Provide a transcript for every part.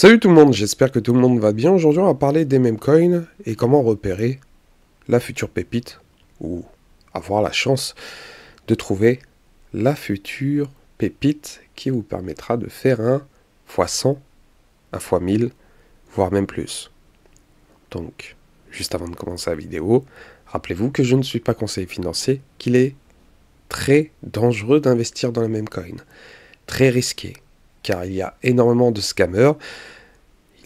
Salut tout le monde, j'espère que tout le monde va bien. Aujourd'hui, on va parler des meme coins et comment repérer la future pépite ou avoir la chance de trouver la future pépite qui vous permettra de faire un x100, un x1000, voire même plus. Donc, juste avant de commencer la vidéo, rappelez-vous que je ne suis pas conseiller financier, qu'il est très dangereux d'investir dans les meme coin, très risqué car il y a énormément de scammers.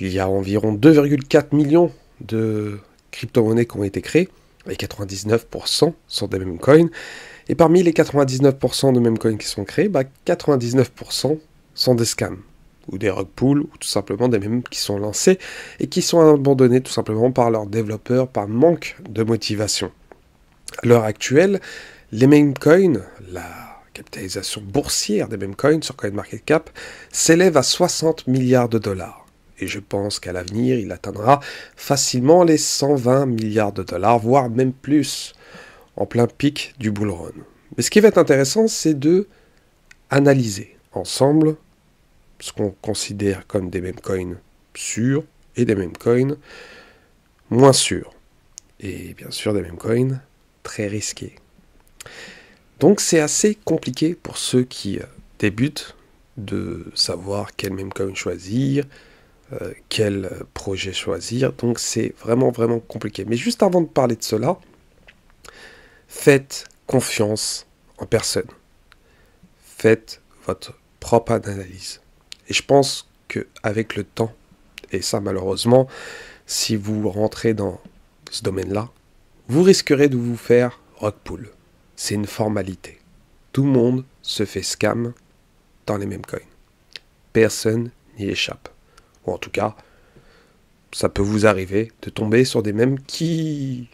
Il y a environ 2,4 millions de crypto-monnaies qui ont été créées, et 99% sont des meme coins. Et parmi les 99% de meme coins qui sont créés, 99% bah, sont des scams, ou des rug pools ou tout simplement des mêmes qui sont lancés et qui sont abandonnés tout simplement par leurs développeurs par manque de motivation. À l'heure actuelle, les meme coins, la capitalisation boursière des mêmes coins sur CoinMarketCap s'élève à 60 milliards de dollars. Et je pense qu'à l'avenir, il atteindra facilement les 120 milliards de dollars, voire même plus, en plein pic du bull run. Mais ce qui va être intéressant, c'est de analyser ensemble ce qu'on considère comme des mêmes coins sûrs et des mêmes coins moins sûrs. Et bien sûr des mêmes coins très risqués. Donc c'est assez compliqué pour ceux qui euh, débutent de savoir quel même coin choisir, euh, quel euh, projet choisir. Donc c'est vraiment vraiment compliqué. Mais juste avant de parler de cela, faites confiance en personne. Faites votre propre analyse. Et je pense que avec le temps, et ça malheureusement, si vous rentrez dans ce domaine-là, vous risquerez de vous faire rock rockpool c'est une formalité. Tout le monde se fait scam dans les mêmes coins. Personne n'y échappe. Ou en tout cas, ça peut vous arriver de tomber sur des mêmes qui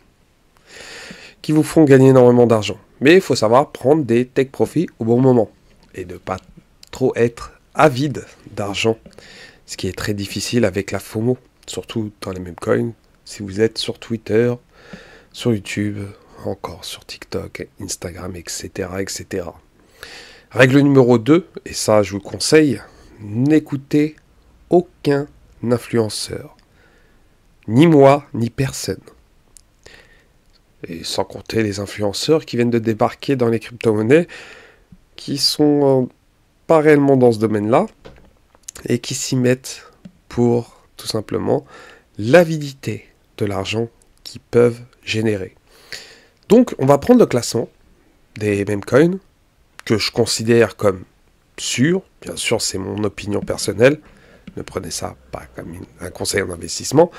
qui vous font gagner énormément d'argent. Mais il faut savoir prendre des take profits au bon moment et ne pas trop être avide d'argent, ce qui est très difficile avec la FOMO, surtout dans les mêmes coins, si vous êtes sur Twitter, sur YouTube, encore sur TikTok, Instagram, etc. etc. Règle numéro 2, et ça je vous conseille, n'écoutez aucun influenceur. Ni moi, ni personne. Et sans compter les influenceurs qui viennent de débarquer dans les crypto-monnaies, qui sont euh, pas réellement dans ce domaine-là, et qui s'y mettent pour, tout simplement, l'avidité de l'argent qu'ils peuvent générer. Donc, on va prendre le classement des memecoins que je considère comme sûrs, Bien sûr, c'est mon opinion personnelle. Ne prenez ça pas comme un conseil en investissement.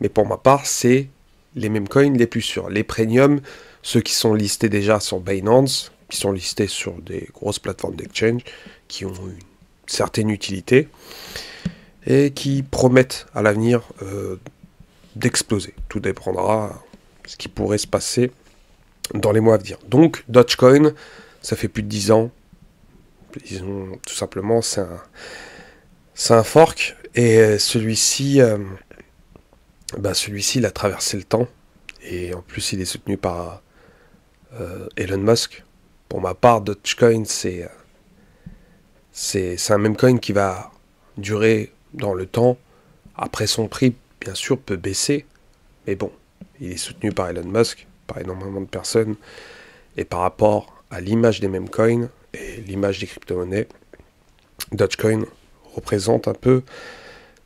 Mais pour ma part, c'est les memecoins les plus sûrs. Les premiums, ceux qui sont listés déjà sur Binance, qui sont listés sur des grosses plateformes d'exchange, qui ont une certaine utilité et qui promettent à l'avenir euh, d'exploser. Tout dépendra de ce qui pourrait se passer dans les mois à venir. Donc Dogecoin, ça fait plus de 10 ans. Ils tout simplement, c'est un, fork. Et euh, celui-ci, euh, bah, celui-ci, il a traversé le temps. Et en plus, il est soutenu par euh, Elon Musk. Pour ma part, Dogecoin, c'est, c'est, c'est un même coin qui va durer dans le temps. Après, son prix, bien sûr, peut baisser. Mais bon, il est soutenu par Elon Musk par énormément de personnes. Et par rapport à l'image des mêmes coins et l'image des crypto-monnaies, Dogecoin représente un peu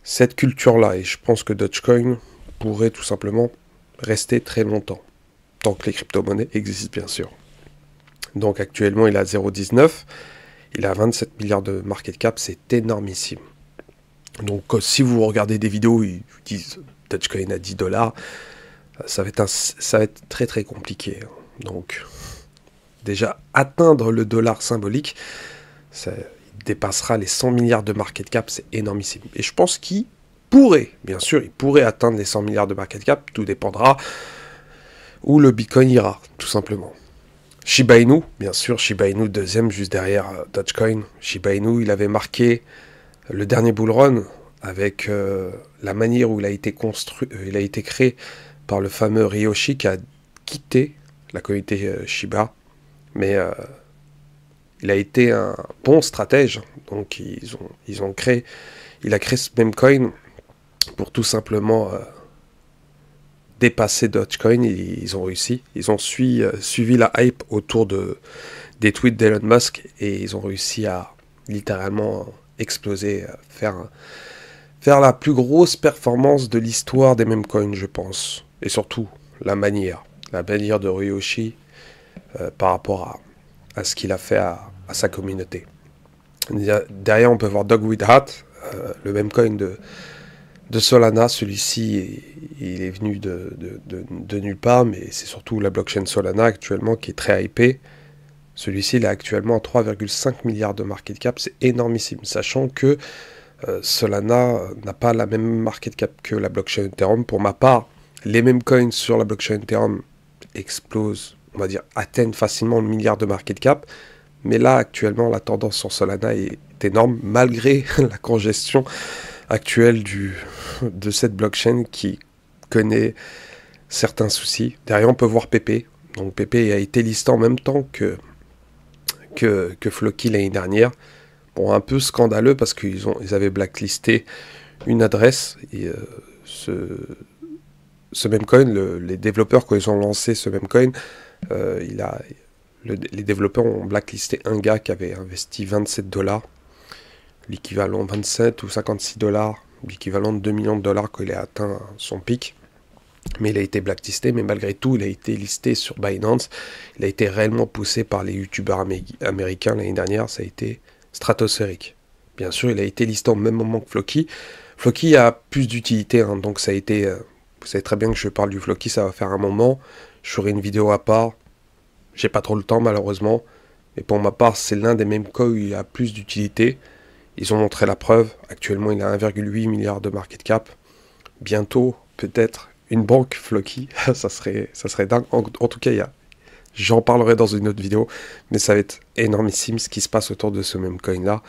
cette culture-là. Et je pense que Dogecoin pourrait tout simplement rester très longtemps, tant que les crypto-monnaies existent bien sûr. Donc actuellement il a 0,19, il a 27 milliards de market cap, c'est énormissime. Donc euh, si vous regardez des vidéos ils disent Dogecoin à 10 dollars, ça va, être très très compliqué. Hein. Donc, déjà, atteindre le dollar symbolique, ça, dépassera les 100 milliards de market cap, c'est énormissime. Et je pense qu'il pourrait, bien sûr, il pourrait atteindre les 100 milliards de market cap, tout dépendra où le Bitcoin ira, tout simplement. Shiba Inu, bien sûr, Shiba Inu deuxième juste derrière euh, Dogecoin. Shiba Inu, il avait marqué le dernier bull run avec euh, la manière où il a été construit, euh, il a été créé le fameux Ryoshi qui a quitté la communauté euh, Shiba, mais euh, il a été un bon stratège. Donc ils ont, ils ont créé, il a créé ce même coin pour tout simplement euh, dépasser Dogecoin. Ils, ont réussi. Ils ont suivi la hype autour de, des tweets d'Elon Musk et ils ont réussi à littéralement exploser, faire, faire la plus grosse performance de l'histoire des mêmes coins, je pense et surtout la manière, la manière de Ryoshi euh, par rapport à, à ce qu'il a fait à, sa communauté. Derrière, on peut voir with Hat, euh, le même coin de, de Solana. Celui-ci, il est venu de, nulle part, mais c'est surtout la blockchain Solana actuellement qui est très hypée. Celui-ci, il a actuellement 3,5 milliards de market cap, c'est énormissime, sachant que euh, Solana n'a pas la même market cap que la blockchain Ethereum. Pour ma part, les mêmes coins sur la blockchain Ethereum explosent, on va dire, atteignent facilement le milliard de market cap. Mais là, actuellement, la tendance sur Solana est énorme, malgré la congestion actuelle du, de cette blockchain qui connaît certains soucis. Derrière, on peut voir PP. Donc PP a été listé en même temps que, que, l'année dernière. Bon, un peu scandaleux parce qu'ils ils avaient blacklisté une adresse et euh, ce, ce même coin, les développeurs, quand ils ont lancé ce même coin, euh, les développeurs ont blacklisté un gars qui avait investi 27 dollars, l'équivalent 27 ou 56 dollars, l'équivalent de 2 millions de dollars quand il a atteint son pic. Mais il a été blacklisté, mais malgré tout, il a été listé sur Binance. Il a été réellement poussé par les youtubeurs américains l'année dernière. Ça a été stratosphérique. Bien sûr, il a été listé au même moment que Floki. Floki a plus d'utilité, hein, donc ça a été. Euh, vous savez très bien que je parle du Floki, ça va faire un moment. Je ferai une vidéo à part. J'ai pas trop le temps malheureusement. Mais pour ma part, c'est l'un des mêmes coins où il a plus d'utilité. Ils ont montré la preuve. Actuellement, il a 1,8 milliard de market cap. Bientôt, peut-être, une banque Floki. ça, serait, ça serait dingue. En, tout cas, j'en parlerai dans une autre vidéo, mais ça va être énormissime ce qui se passe autour de ce même coin là.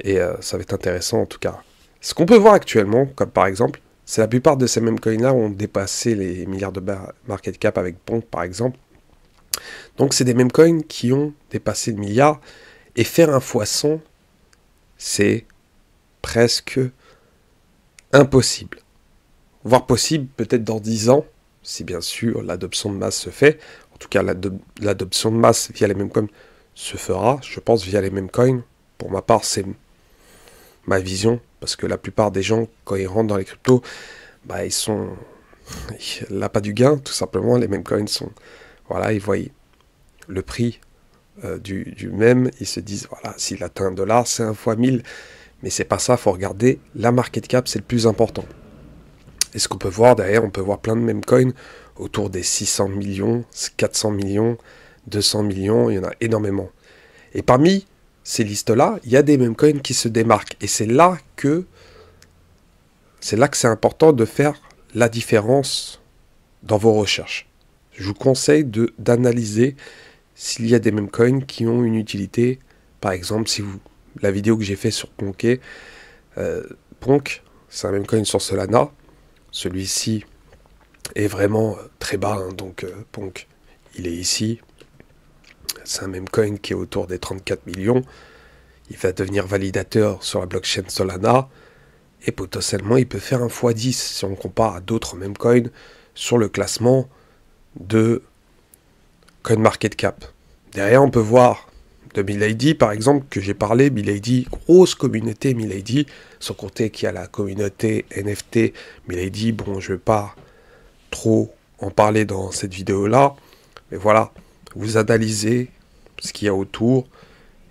Et euh, ça va être intéressant en tout cas. Ce qu'on peut voir actuellement, comme par exemple, c'est la plupart de ces mêmes coins-là ont dépassé les milliards de market cap avec Pong, par exemple. Donc, c'est des mêmes coins qui ont dépassé le milliard. Et faire un foisson, c'est presque impossible. Voire possible peut-être dans 10 ans, si bien sûr l'adoption de masse se fait. En tout cas, l'adoption de masse via les mêmes coins se fera, je pense, via les mêmes coins. Pour ma part, c'est ma vision parce que la plupart des gens, quand ils rentrent dans les cryptos, bah, ils sont là pas du gain, tout simplement. Les mêmes coins sont. Voilà, ils voient le prix euh, du, du, même. Ils se disent, voilà, s'il atteint un dollar, c'est un fois 1000. Mais c'est pas ça, faut regarder. La market cap, c'est le plus important. Et ce qu'on peut voir derrière, on peut voir plein de mêmes coins autour des 600 millions, 400 millions, 200 millions, il y en a énormément. Et parmi ces listes-là, il y a des mêmes coins qui se démarquent. Et c'est là que c'est là que c'est important de faire la différence dans vos recherches. Je vous conseille d'analyser s'il y a des mêmes coins qui ont une utilité. Par exemple, si vous la vidéo que j'ai fait sur Ponké, euh, Ponk, c'est un meme coin sur Solana. Celui-ci est vraiment très bas, hein. donc euh, Ponk, il est ici, c'est un même coin qui est autour des 34 millions. Il va devenir validateur sur la blockchain Solana. Et potentiellement, il peut faire un x10 si on compare à d'autres même coins sur le classement de CoinMarketCap. Derrière, on peut voir de Milady, par exemple, que j'ai parlé. Milady, grosse communauté Milady, sans compter qu'il y a la communauté NFT Milady. Bon, je ne vais pas trop en parler dans cette vidéo-là, mais voilà, vous analysez ce qu'il y a autour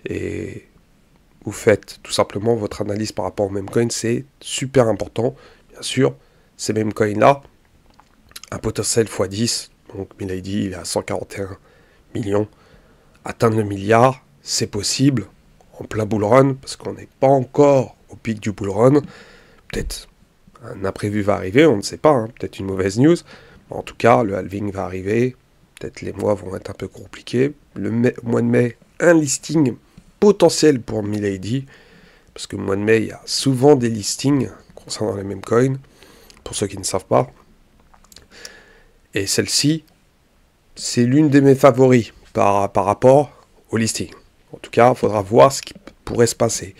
et vous faites tout simplement votre analyse par rapport au même coin. C'est super important. Bien sûr, ces mêmes coins-là, un potentiel x10, donc Milady, il est à 141 millions. Atteindre le milliard, c'est possible en plein bull run, parce qu'on n'est pas encore au pic du bull run. Peut-être un imprévu va arriver, on ne sait pas, hein, peut-être une mauvaise news. En tout cas, le halving va arriver, peut-être les mois vont être un peu compliqués. Le mois de mai, un listing potentiel pour Milady, parce que le mois de mai, il y a souvent des listings concernant les mêmes coins, pour ceux qui ne savent pas. Et celle-ci, c'est l'une de mes favoris par, par rapport au listing. En tout cas, il faudra voir ce qui pourrait se passer.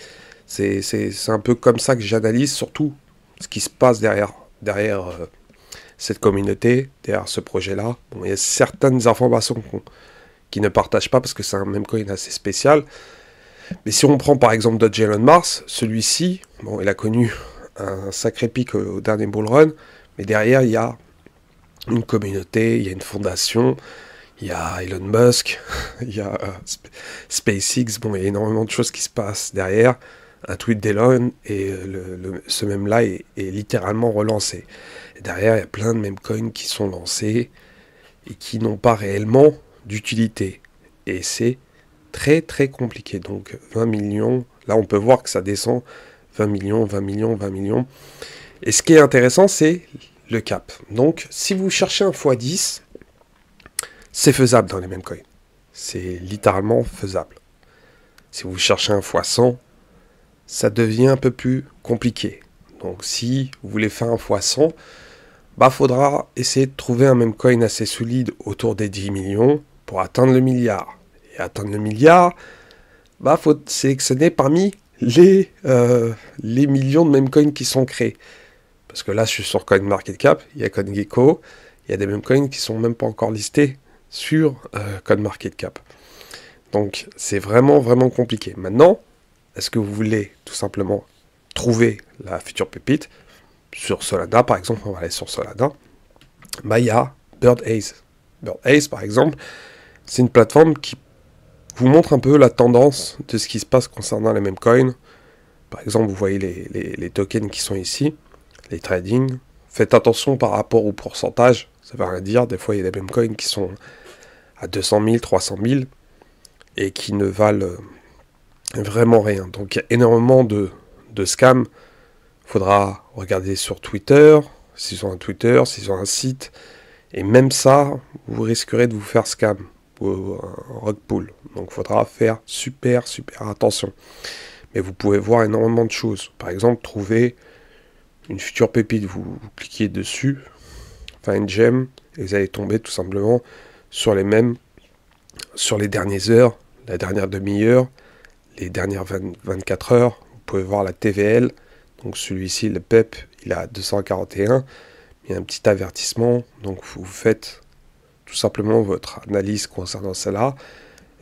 C'est un peu comme ça que j'analyse surtout ce qui se passe derrière, derrière euh, cette communauté, derrière ce projet-là. il y a certaines informations qu'ils qui ne partagent pas parce que c'est un même coin assez spécial. Mais si on prend par exemple Dodge Elon Mars, celui-ci, bon, il a connu un sacré pic au dernier bull run, mais derrière il y a une communauté, il y a une fondation, il y a Elon Musk, il y a euh, SpaceX, bon, il y a énormément de choses qui se passent derrière. Un tweet d'Elon et euh, le, ce même-là est littéralement relancé derrière, il y a plein de même coins qui sont lancés et qui n'ont pas réellement d'utilité. Et c'est très très compliqué. Donc 20 millions, là on peut voir que ça descend 20 millions, 20 millions, 20 millions. Et ce qui est intéressant, c'est le cap. Donc si vous cherchez un x10, c'est faisable dans les mêmes coins. C'est littéralement faisable. Si vous cherchez un x100, ça devient un peu plus compliqué. Donc si vous voulez faire un x100, bah faudra essayer de trouver un même coin assez solide autour des 10 millions pour atteindre le milliard. Et atteindre le milliard, bah faut sélectionner parmi les, euh, les millions de même coins qui sont créés. Parce que là, je suis sur CoinMarketCap, il y a CoinGecko, il y a des même coins qui sont même pas encore listés sur euh, CoinMarketCap. Donc c'est vraiment vraiment compliqué. Maintenant, est-ce que vous voulez tout simplement trouver la future pépite sur Solana, par exemple, on va aller sur Solana, Maya, Bird Ace. Ace, par exemple, c'est une plateforme qui vous montre un peu la tendance de ce qui se passe concernant les mêmes coins. Par exemple, vous voyez les, tokens qui sont ici, les trading. Faites attention par rapport au pourcentage, ça veut rien dire. Des fois, il y a des mêmes coins qui sont à 200 000, 300 000 et qui ne valent vraiment rien. Donc, il y a énormément de, de scams faudra regarder sur Twitter, s'ils ont un Twitter, s'ils ont un site. Et même ça, vous risquerez de vous faire scam ou un rug pull. Donc faudra faire super, super attention. Mais vous pouvez voir énormément de choses. Par exemple, trouver une future pépite. Vous, cliquez dessus, enfin une gemme, et vous allez tomber tout simplement sur les mêmes, sur les dernières heures, la dernière demi-heure, les dernières 24 heures. Vous pouvez voir la TVL, donc celui-ci, le PEP, e il a 241. Il y a un petit avertissement. Donc vous faites tout simplement votre analyse concernant cela.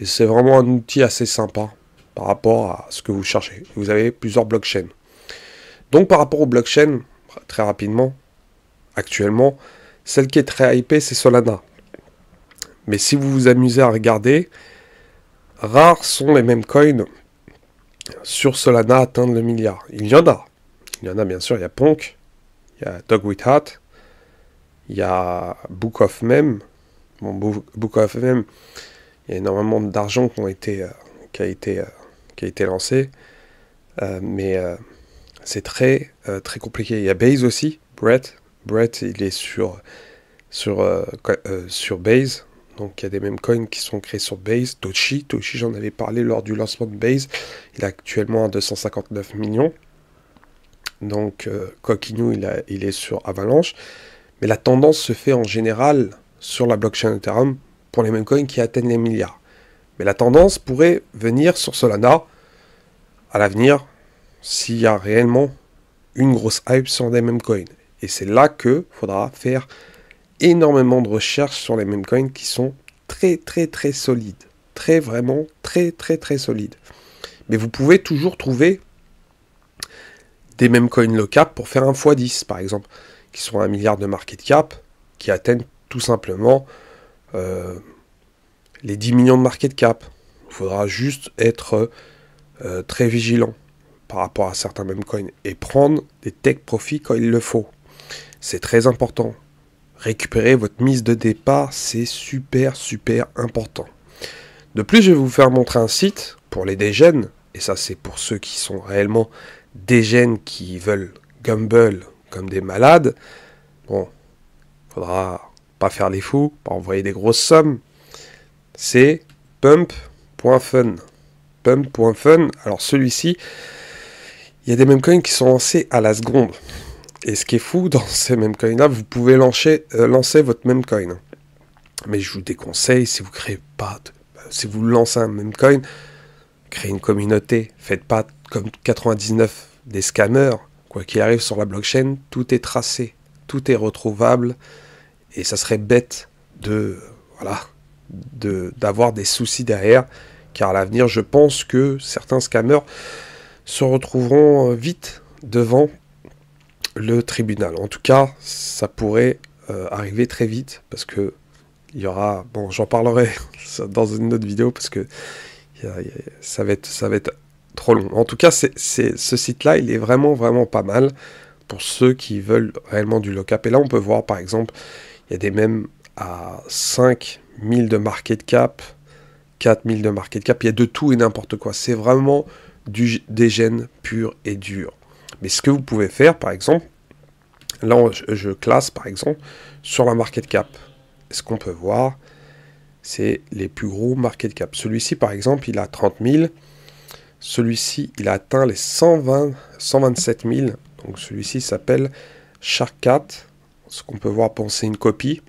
Et c'est vraiment un outil assez sympa par rapport à ce que vous cherchez. Vous avez plusieurs blockchains. Donc par rapport aux blockchains, très rapidement, actuellement, celle qui est très hypée, c'est Solana. Mais si vous vous amusez à regarder, rares sont les mêmes coins sur Solana atteindre le milliard. Il y en a, il y en a bien sûr, il y a Punk, il y a Dog With Heart, il y a Book of Mem. Bon, Book of il y a énormément d'argent qui, ont été, euh, qui, a été, euh, qui a été lancé, euh, mais c'est très, très compliqué. Il y a Base aussi, Brett. Brett, il est sur, sur, sur Base, donc il y a des mêmes coins qui sont créés sur Base. Tochi, Tochi j'en avais parlé lors du lancement de Base. Il est actuellement à 259 millions. Donc euh, il, est sur Avalanche. Mais la tendance se fait en général sur la blockchain Ethereum pour les mêmes coins qui atteignent les milliards. Mais la tendance pourrait venir sur Solana à l'avenir s'il y a réellement une grosse hype sur des mêmes coins. Et c'est là que faudra faire énormément de recherches sur les mêmes coins qui sont très très très solides. Très vraiment très très très solides. Mais vous pouvez toujours trouver des même coins low cap pour faire un x10 par exemple, qui sont un milliard de market cap, qui atteignent tout simplement euh, les 10 millions de market cap. Il faudra juste être euh, très vigilant par rapport à certains même coins et prendre des tech profits quand il le faut. C'est très important. Récupérer votre mise de départ, c'est super super important. De plus, je vais vous faire montrer un site pour les dégènes, et ça c'est pour ceux qui sont réellement des gènes qui veulent gumble comme des malades, bon, faudra pas faire les fous, pas envoyer des grosses sommes. C'est pump.fun. Pump.fun, alors celui-ci, il y a des meme coins qui sont lancés à la seconde. Et ce qui est fou dans ces meme coins là, vous pouvez euh, lancer, votre meme coin. Mais je vous déconseille, si vous créez pas, si vous lancez un meme coin, créez une communauté, faites pas comme 99 des scammers, quoi qu'il arrive sur la blockchain, tout est tracé, tout est retrouvable, et ça serait bête de voilà d'avoir des soucis derrière, car à l'avenir, je pense que certains scammers se retrouveront euh, vite devant le tribunal. En tout cas, ça pourrait euh, arriver très vite parce que il y aura. Bon, j'en parlerai dans une autre vidéo parce que ça, va être, ça va être trop long. En tout cas, ce site-là, il est vraiment, vraiment pas mal pour ceux qui veulent réellement du low-cap. Et là, on peut voir, par exemple, il y a des mêmes à 5000 de market cap, 4000 de market cap, il y a de tout et n'importe quoi. C'est vraiment du, des gènes purs et durs. Mais ce que vous pouvez faire, par exemple, là, je, je classe, par exemple, sur la market cap. Ce qu'on peut voir, c'est les plus gros market cap. Celui-ci, par exemple, il a 30 000. Celui-ci, il a atteint les 120, 127 000. Donc celui-ci s'appelle Shark Ce qu'on peut voir, penser une copie.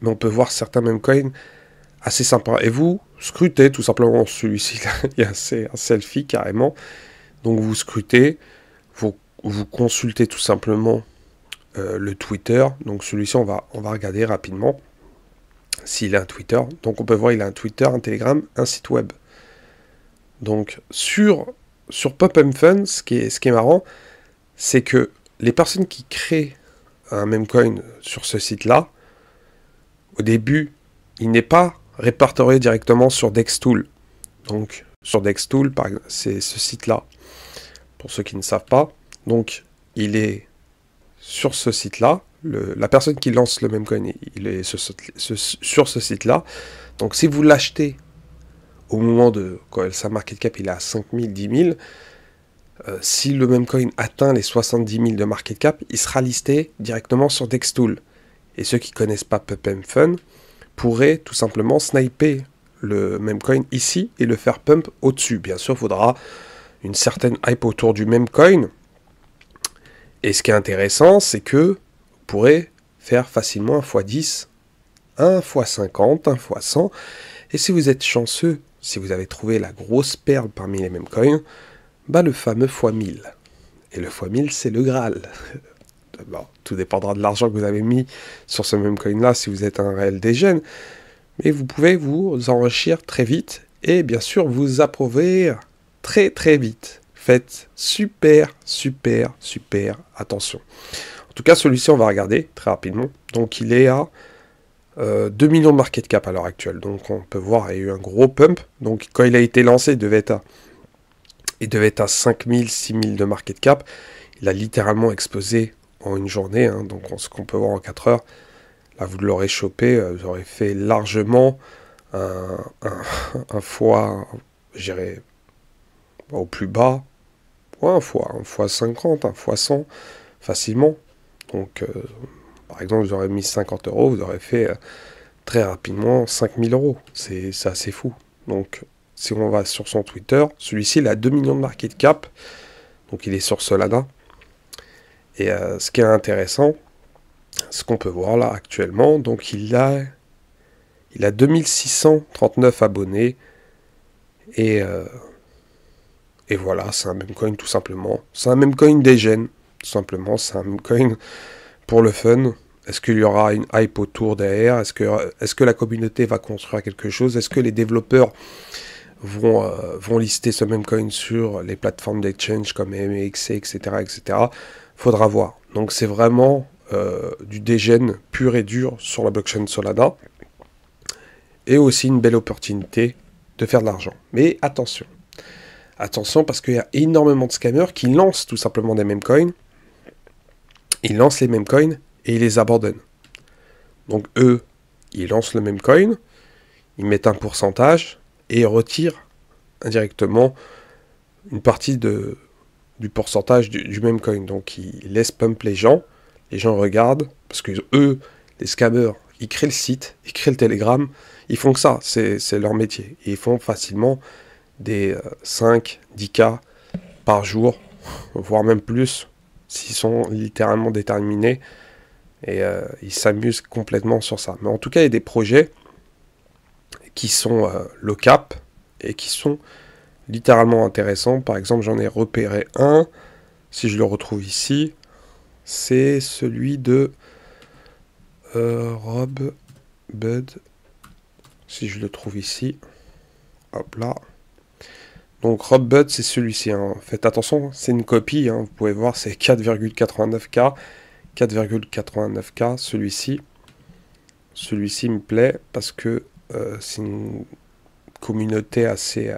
Mais on peut voir certains même coins assez sympas. Et vous, scrutez tout simplement celui-ci. il y a un selfie carrément. Donc vous scrutez, vous, vous consultez tout simplement euh, le Twitter. Donc celui-ci, on va, on va regarder rapidement s'il a un Twitter. Donc on peut voir, il a un Twitter, un Telegram, un site web. Donc sur, sur Pop Fun, ce qui est, ce qui est marrant, c'est que les personnes qui créent un même coin sur ce site-là, au début, il n'est pas répertorié directement sur Dextool. Donc sur Dextool, c'est ce site-là. Pour ceux qui ne savent pas, donc il est sur ce site-là. la personne qui lance le même coin, il est sur ce site-là. Donc si vous l'achetez au moment de quand sa market cap il est à 5000 10 si le même coin atteint les 70 000 de market cap, il sera listé directement sur Dextool. Et ceux qui connaissent pas PupM Fun pourraient tout simplement sniper le même coin ici et le faire pump au-dessus. Bien sûr, il faudra une certaine hype autour du même coin. Et ce qui est intéressant, c'est que vous pourrez faire facilement un x10, 1 x50, 1 x100. Et si vous êtes chanceux si vous avez trouvé la grosse perle parmi les mêmes coins, bah le fameux x1000. Et le x1000, c'est le Graal. tout dépendra de l'argent que vous avez mis sur ce même coin-là si vous êtes un réel jeunes. Mais vous pouvez vous enrichir très vite et bien sûr vous approuver très très vite. Faites super, super, super attention. En tout cas, celui-ci, on va regarder très rapidement. Donc, il est à 2 euh, millions de market cap à l'heure actuelle. Donc on peut voir, il y a eu un gros pump. Donc quand il a été lancé, il devait être à, il devait à de market cap. Il a littéralement explosé en une journée. Hein. donc on, ce qu'on peut voir en 4 heures, là vous l'aurez chopé, euh, vous aurez fait largement un, fois, j'irai au plus bas, un fois, un fois 50, un fois 100, facilement. Donc euh, par exemple, vous aurez mis 50 euros, vous aurez fait euh, très rapidement 5000 euros. C'est assez fou. Donc, si on va sur son Twitter, celui-ci, il a 2 millions de market cap. Donc, il est sur Solana. Et euh, ce qui est intéressant, ce qu'on peut voir là actuellement, donc il a, il a 2639 abonnés. Et, euh, et voilà, c'est un même coin tout simplement. C'est un même coin des gènes, tout simplement. C'est un même coin pour le fun Est-ce qu'il y aura une hype autour derrière Est-ce que, est que, la communauté va construire quelque chose Est-ce que les développeurs vont, euh, vont lister ce même coin sur les plateformes d'exchange comme MEXC, etc. etc. Faudra voir. Donc c'est vraiment euh, du dégène pur et dur sur la blockchain Solana. Et aussi une belle opportunité de faire de l'argent. Mais attention. Attention parce qu'il y a énormément de scammers qui lancent tout simplement des meme coins ils lancent les mêmes coins et ils les abandonnent. Donc eux, ils lancent le même coin, ils mettent un pourcentage et ils retirent indirectement une partie de, du pourcentage du, même coin. Donc ils laissent pump les gens, les gens regardent, parce que eux, les scammers, ils créent le site, ils créent le télégramme, ils font que ça, c'est leur métier. ils font facilement des 5, euh, 10K par jour, voire même plus s'ils sont littéralement déterminés et euh, ils s'amusent complètement sur ça. Mais en tout cas, il y a des projets qui sont euh, le cap et qui sont littéralement intéressants. Par exemple, j'en ai repéré un, si je le retrouve ici, c'est celui de euh, Rob Bud, si je le trouve ici. Hop là. Donc RobBud, c'est celui-ci. Hein. Faites attention, c'est une copie. Hein. Vous pouvez voir, c'est 4,89K. 4,89K, celui-ci. Celui-ci me plaît parce que euh, c'est une communauté assez, euh,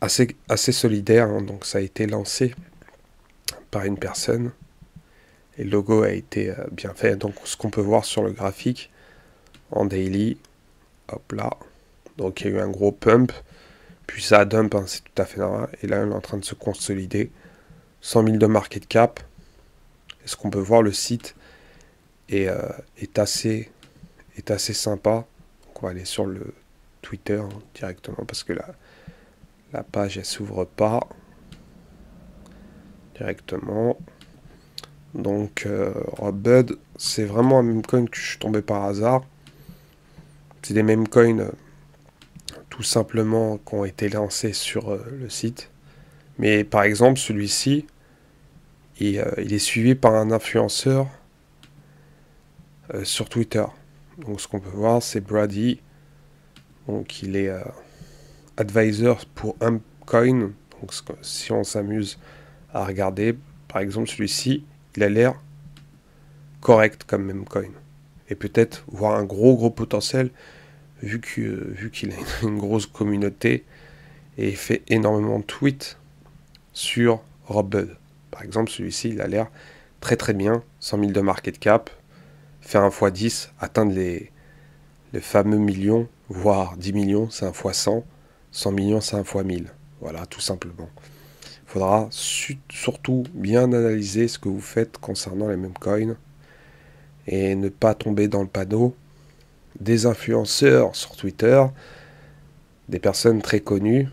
assez, assez solidaire. Hein. Donc ça a été lancé par une personne. Et le logo a été euh, bien fait. Donc ce qu'on peut voir sur le graphique en daily. Hop là. Donc il y a eu un gros pump puis ça dump, hein, c'est tout à fait normal. Et là, on est en train de se consolider. 100 000 de market cap. est ce qu'on peut voir, le site est, euh, est, assez, est assez sympa. on va aller sur le Twitter hein, directement parce que la, la page, elle s'ouvre pas directement. Donc euh, RobBud, c'est vraiment un meme coin que je suis tombé par hasard. C'est des meme coins euh, tout simplement qui ont été lancés sur euh, le site. Mais par exemple, celui-ci, il, euh, il, est suivi par un influenceur euh, sur Twitter. Donc ce qu'on peut voir, c'est Brady. Donc il est advisor pour coin Donc si on s'amuse à regarder, par exemple celui-ci, il a l'air correct comme coin. Et peut-être voir un gros gros potentiel vu qu'il vu qu'il a une grosse communauté et fait énormément de tweets sur Rob Par exemple, celui-ci, il a l'air très très bien, 100 000 de market cap, faire un x 10, atteindre les, les fameux millions, voire 10 millions, c'est un x 100, 100 millions, c'est un x 1000. Voilà, tout simplement. Il faudra surtout bien analyser ce que vous faites concernant les mêmes coins et ne pas tomber dans le panneau des influenceurs sur Twitter, des personnes très connues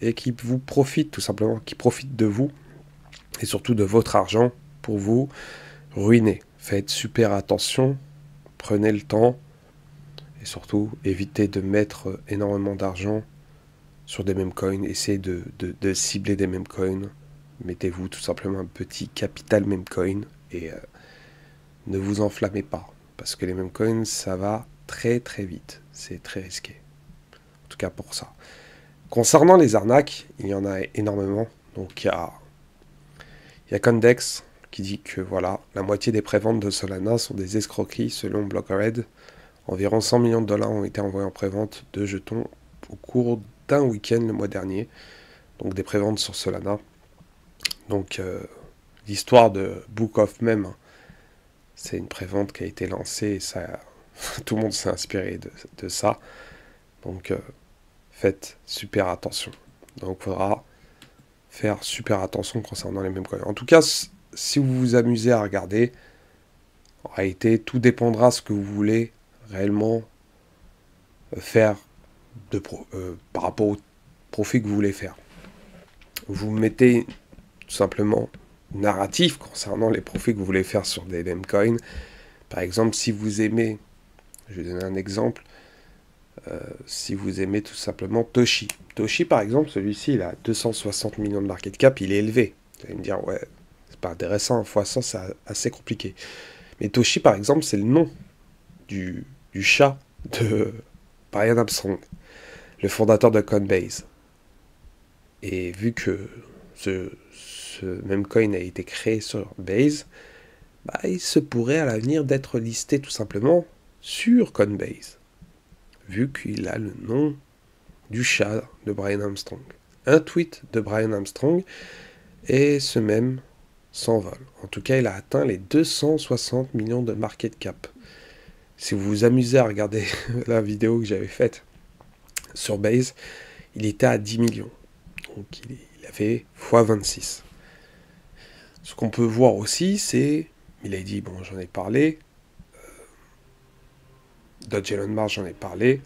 et qui vous profitent tout simplement, qui profitent de vous et surtout de votre argent pour vous ruiner. Faites super attention, prenez le temps et surtout évitez de mettre énormément d'argent sur des mêmes coins, essayez de, de, cibler des mêmes coins, mettez-vous tout simplement un petit capital même coin et euh, ne vous enflammez pas parce que les mêmes coins ça va très très vite. C'est très risqué. En tout cas pour ça. Concernant les arnaques, il y en a énormément. Donc il y a, Condex qui dit que voilà, la moitié des préventes de Solana sont des escroqueries selon Blockred. Environ 100 millions de dollars ont été envoyés en prévente de jetons au cours d'un week-end le mois dernier. Donc des préventes sur Solana. Donc euh, l'histoire de Book of c'est une prévente qui a été lancée et ça Tout le monde s'est inspiré de, ça. Donc euh, faites super attention. Donc il faudra faire super attention concernant les mêmes coins. En tout cas, si vous vous amusez à regarder, en réalité, tout dépendra de ce que vous voulez réellement euh, faire de euh, par rapport au profit que vous voulez faire. Vous mettez tout simplement narratif concernant les profits que vous voulez faire sur des même coins. Par exemple, si vous aimez je vais donner un exemple. Euh, si vous aimez tout simplement Toshi. Toshi, par exemple, celui-ci, il a 260 millions de market cap, il est élevé. Vous allez me dire, ouais, c'est pas intéressant, fois 100, c'est assez compliqué. Mais Toshi, par exemple, c'est le nom du, chat de Brian Armstrong, le fondateur de Coinbase. Et vu que ce, même coin a été créé sur Base, bah, il se pourrait à l'avenir d'être listé tout simplement sur Coinbase, vu qu'il a le nom du chat de Brian Armstrong. Un tweet de Brian Armstrong et ce même s'envole. En tout cas, il a atteint les 260 millions de market cap. Si vous vous amusez à regarder la vidéo que j'avais faite sur Base, il était à 10 millions. Donc il avait x26. Ce qu'on peut voir aussi, c'est, il a dit, bon j'en ai parlé, Dodge Mars, j'en ai parlé.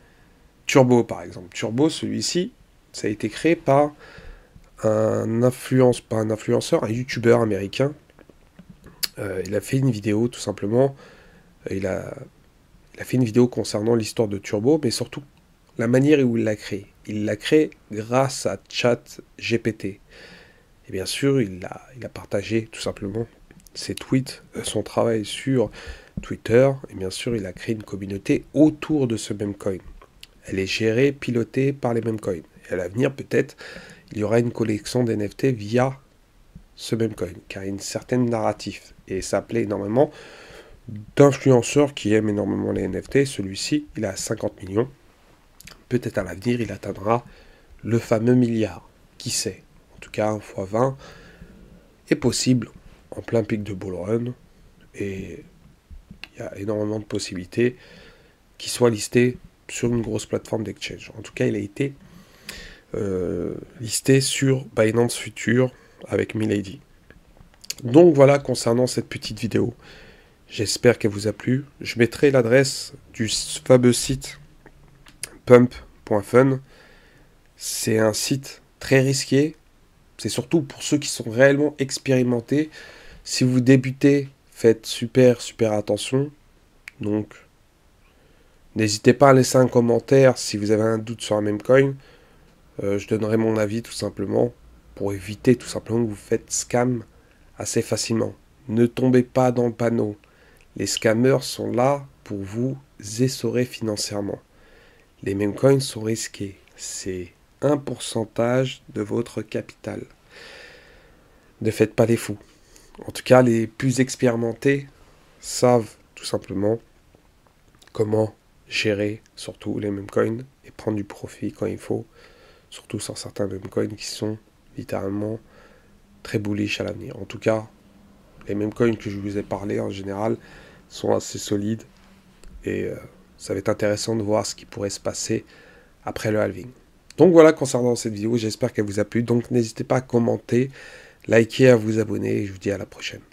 Turbo, par exemple. Turbo, celui-ci, ça a été créé par un, influence, un influenceur, un youtubeur américain. Euh, il a fait une vidéo, tout simplement. Euh, il a, fait une vidéo concernant l'histoire de Turbo, mais surtout la manière où il l'a créé. Il l'a créé grâce à ChatGPT. Et bien sûr, il l'a partagé tout simplement ses tweets, euh, son travail sur Twitter, et bien sûr, il a créé une communauté autour de ce même coin. Elle est gérée, pilotée par les mêmes coins. Et à l'avenir, peut-être, il y aura une collection d'NFT via ce même coin, car il y a une certaine narrative. Et ça plaît énormément d'influenceurs qui aiment énormément les NFT. Celui-ci, il a 50 millions. Peut-être à l'avenir, il atteindra le fameux milliard. Qui sait En tout cas, 1 x 20 est possible en plein pic de bull run et il y a énormément de possibilités qui soient listé sur une grosse plateforme d'exchange. En tout cas, il a été euh, listé sur Binance Future avec Milady. Donc voilà concernant cette petite vidéo. J'espère qu'elle vous a plu. Je mettrai l'adresse du fameux site pump.fun. C'est un site très risqué c'est surtout pour ceux qui sont réellement expérimentés. Si vous débutez, faites super, super attention. Donc, n'hésitez pas à laisser un commentaire si vous avez un doute sur un même coin. Euh, je donnerai mon avis tout simplement pour éviter tout simplement que vous faites scam assez facilement. Ne tombez pas dans le panneau. Les scammers sont là pour vous essorer financièrement. Les mêmes coins sont risqués. C'est un pourcentage de votre capital. Ne faites pas les fous. En tout cas, les plus expérimentés savent tout simplement comment gérer surtout les meme coins et prendre du profit quand il faut, surtout sur certains meme coins qui sont littéralement très bullish à l'avenir. En tout cas, les meme coins que je vous ai parlé en général sont assez solides et euh, ça va être intéressant de voir ce qui pourrait se passer après le halving. Donc voilà concernant cette vidéo, j'espère qu'elle vous a plu. Donc n'hésitez pas à commenter, liker, à vous abonner. Et je vous dis à la prochaine.